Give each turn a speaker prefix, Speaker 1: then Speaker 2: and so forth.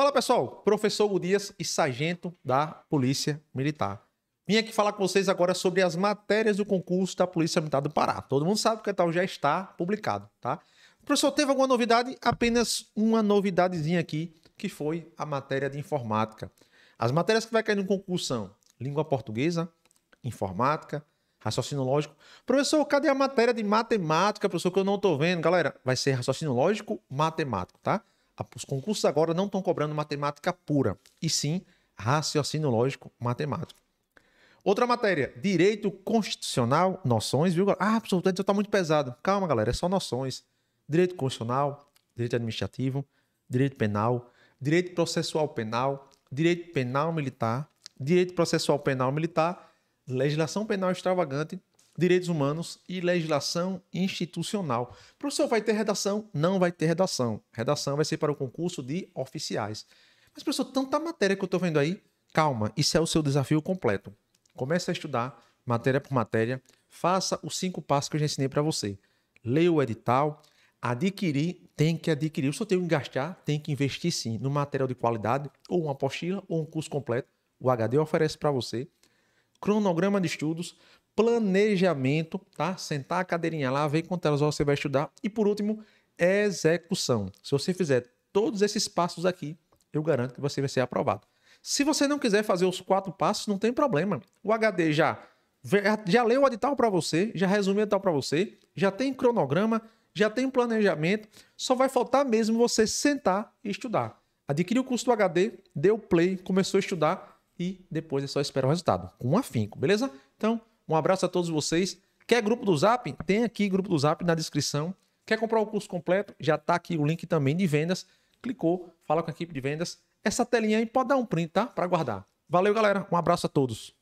Speaker 1: Fala pessoal, professor Gurias e sargento da Polícia Militar. Vim aqui falar com vocês agora sobre as matérias do concurso da Polícia Militar do Pará. Todo mundo sabe que o tal já está publicado, tá? Professor, teve alguma novidade? Apenas uma novidadezinha aqui, que foi a matéria de informática. As matérias que vai cair no concurso são língua portuguesa, informática, raciocínio lógico. Professor, cadê a matéria de matemática, professor, que eu não estou vendo? Galera, vai ser raciocínio lógico, matemático, tá? Ah, os concursos agora não estão cobrando matemática pura, e sim raciocínio lógico matemático. Outra matéria, direito constitucional, noções, viu? Ah, professor, já está muito pesado. Calma, galera, é só noções. Direito constitucional, direito administrativo, direito penal, direito processual penal, direito penal militar, direito processual penal militar, legislação penal extravagante, direitos humanos e legislação institucional. professor, vai ter redação? Não vai ter redação. Redação vai ser para o concurso de oficiais. Mas, professor, tanta matéria que eu estou vendo aí, calma, isso é o seu desafio completo. Comece a estudar matéria por matéria, faça os cinco passos que eu já ensinei para você. Leia o edital, adquirir, tem que adquirir. O senhor tem que gastar, tem que investir sim no material de qualidade, ou uma apostila, ou um curso completo. O HD oferece para você. Cronograma de estudos, planejamento, tá? Sentar a cadeirinha lá, ver quantas horas você vai estudar. E por último, execução. Se você fizer todos esses passos aqui, eu garanto que você vai ser aprovado. Se você não quiser fazer os quatro passos, não tem problema. O HD já, já leu o edital para você, já resumiu o edital para você, já tem cronograma, já tem planejamento, só vai faltar mesmo você sentar e estudar. Adquiriu o curso do HD, deu play, começou a estudar e depois é só esperar o resultado. Com um afinco, beleza? Então, um abraço a todos vocês. Quer grupo do Zap? Tem aqui grupo do Zap na descrição. Quer comprar o curso completo? Já está aqui o link também de vendas. Clicou, fala com a equipe de vendas. Essa telinha aí pode dar um print, tá? Para guardar. Valeu, galera. Um abraço a todos.